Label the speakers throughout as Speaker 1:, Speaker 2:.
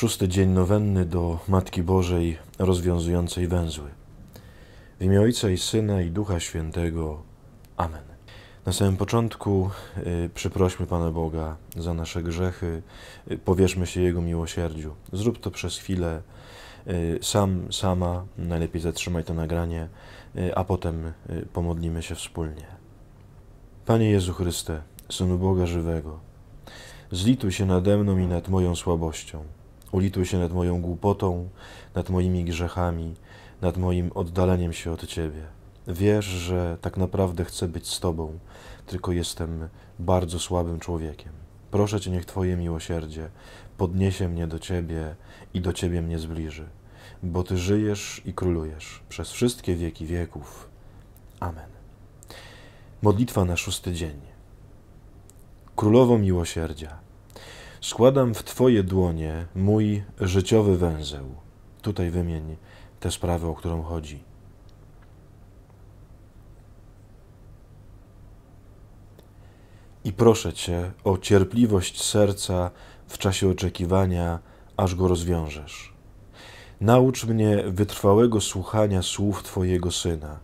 Speaker 1: Szósty dzień nowenny do Matki Bożej rozwiązującej węzły. W imię Ojca i Syna i Ducha Świętego. Amen. Na samym początku y, przyprośmy Pana Boga za nasze grzechy, y, powierzmy się Jego miłosierdziu. Zrób to przez chwilę, y, sam, sama, najlepiej zatrzymaj to nagranie, y, a potem y, pomodlimy się wspólnie. Panie Jezu Chryste, Synu Boga Żywego, zlituj się nade mną i nad moją słabością Ulituj się nad moją głupotą, nad moimi grzechami, nad moim oddaleniem się od Ciebie. Wiesz, że tak naprawdę chcę być z Tobą, tylko jestem bardzo słabym człowiekiem. Proszę Cię, niech Twoje miłosierdzie podniesie mnie do Ciebie i do Ciebie mnie zbliży, bo Ty żyjesz i królujesz przez wszystkie wieki wieków. Amen. Modlitwa na szósty dzień. Królowo miłosierdzia Składam w Twoje dłonie mój życiowy węzeł. Tutaj wymień tę sprawę, o którą chodzi. I proszę Cię o cierpliwość serca w czasie oczekiwania, aż go rozwiążesz. Naucz mnie wytrwałego słuchania słów Twojego Syna,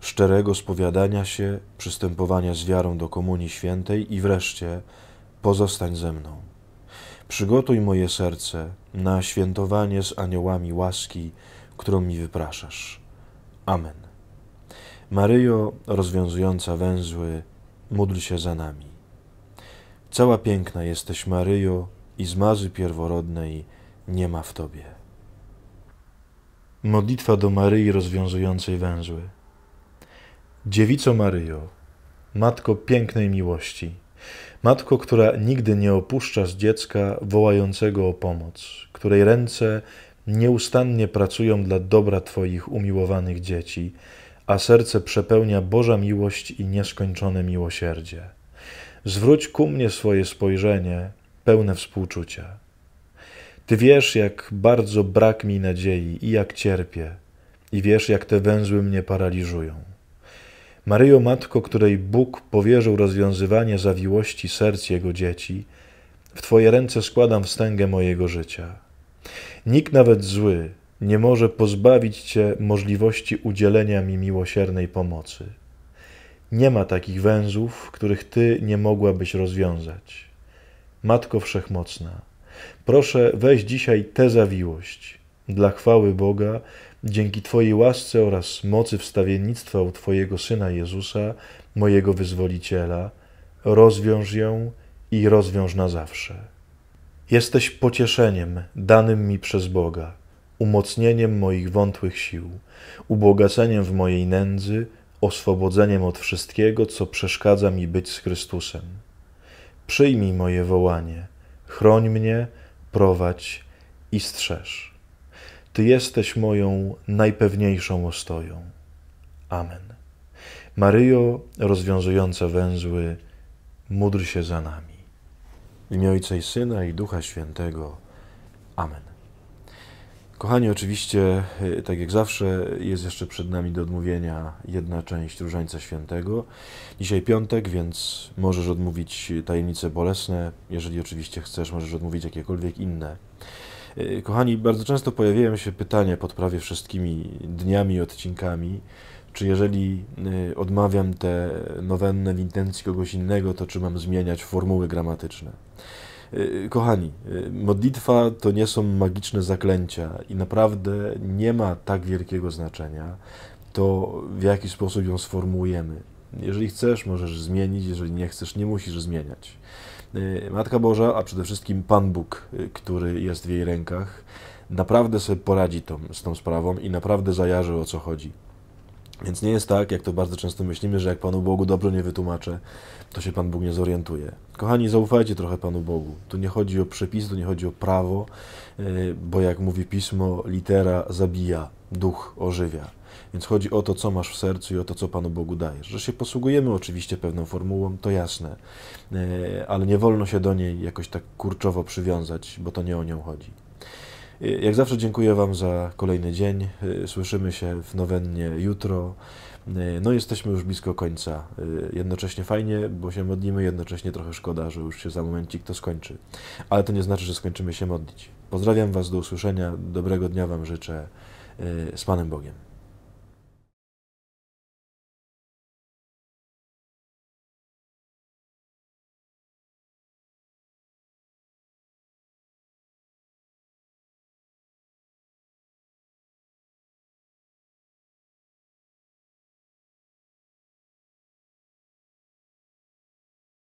Speaker 1: szczerego spowiadania się, przystępowania z wiarą do Komunii Świętej i wreszcie pozostań ze mną. Przygotuj moje serce na świętowanie z aniołami łaski, którą mi wypraszasz. Amen. Maryjo, rozwiązująca węzły, módl się za nami. Cała piękna jesteś, Maryjo, i z mazy pierworodnej nie ma w Tobie. Modlitwa do Maryi rozwiązującej węzły. Dziewico Maryjo, Matko pięknej miłości, Matko, która nigdy nie opuszczasz dziecka wołającego o pomoc, której ręce nieustannie pracują dla dobra Twoich umiłowanych dzieci, a serce przepełnia Boża miłość i nieskończone miłosierdzie. Zwróć ku mnie swoje spojrzenie, pełne współczucia. Ty wiesz, jak bardzo brak mi nadziei i jak cierpię, i wiesz, jak te węzły mnie paraliżują. Maryjo Matko, której Bóg powierzył rozwiązywanie zawiłości serc Jego dzieci, w Twoje ręce składam wstęgę mojego życia. Nikt nawet zły nie może pozbawić Cię możliwości udzielenia mi miłosiernej pomocy. Nie ma takich węzłów, których Ty nie mogłabyś rozwiązać. Matko Wszechmocna, proszę weź dzisiaj tę zawiłość – dla chwały Boga, dzięki Twojej łasce oraz mocy wstawiennictwa u Twojego Syna Jezusa, mojego Wyzwoliciela, rozwiąż ją i rozwiąż na zawsze. Jesteś pocieszeniem danym mi przez Boga, umocnieniem moich wątłych sił, ubogaceniem w mojej nędzy, oswobodzeniem od wszystkiego, co przeszkadza mi być z Chrystusem. Przyjmij moje wołanie, chroń mnie, prowadź i strzeż. Ty jesteś moją najpewniejszą ostoją. Amen. Maryjo, rozwiązująca węzły, módl się za nami. W imię Ojca i Syna i Ducha Świętego. Amen. Kochani, oczywiście, e, tak jak zawsze, jest jeszcze przed nami do odmówienia jedna część Różańca Świętego. Dzisiaj piątek, więc możesz odmówić tajemnice bolesne. Jeżeli oczywiście chcesz, możesz odmówić jakiekolwiek inne. Y, kochani, bardzo często pojawiają się pytania pod prawie wszystkimi dniami, odcinkami, czy jeżeli y, odmawiam te nowenne w intencji kogoś innego, to czy mam zmieniać formuły gramatyczne. Y, kochani, modlitwa to nie są magiczne zaklęcia i naprawdę nie ma tak wielkiego znaczenia to, w jaki sposób ją sformułujemy. Jeżeli chcesz, możesz zmienić, jeżeli nie chcesz, nie musisz zmieniać. Y, Matka Boża, a przede wszystkim Pan Bóg, y, który jest w jej rękach, naprawdę sobie poradzi tą, z tą sprawą i naprawdę zajarzy o co chodzi. Więc nie jest tak, jak to bardzo często myślimy, że jak Panu Bogu dobrze nie wytłumaczę, to się Pan Bóg nie zorientuje. Kochani, zaufajcie trochę Panu Bogu. Tu nie chodzi o przepis, tu nie chodzi o prawo, y, bo jak mówi pismo, litera zabija, duch ożywia. Więc chodzi o to, co masz w sercu i o to, co Panu Bogu dajesz. Że się posługujemy oczywiście pewną formułą, to jasne, e, ale nie wolno się do niej jakoś tak kurczowo przywiązać, bo to nie o nią chodzi. E, jak zawsze dziękuję Wam za kolejny dzień. E, słyszymy się w nowennie jutro. No, jesteśmy już blisko końca. Jednocześnie fajnie, bo się modlimy, jednocześnie trochę szkoda, że już się za momencik to skończy. Ale to nie znaczy, że skończymy się modlić. Pozdrawiam Was, do usłyszenia, dobrego dnia Wam życzę z Panem Bogiem.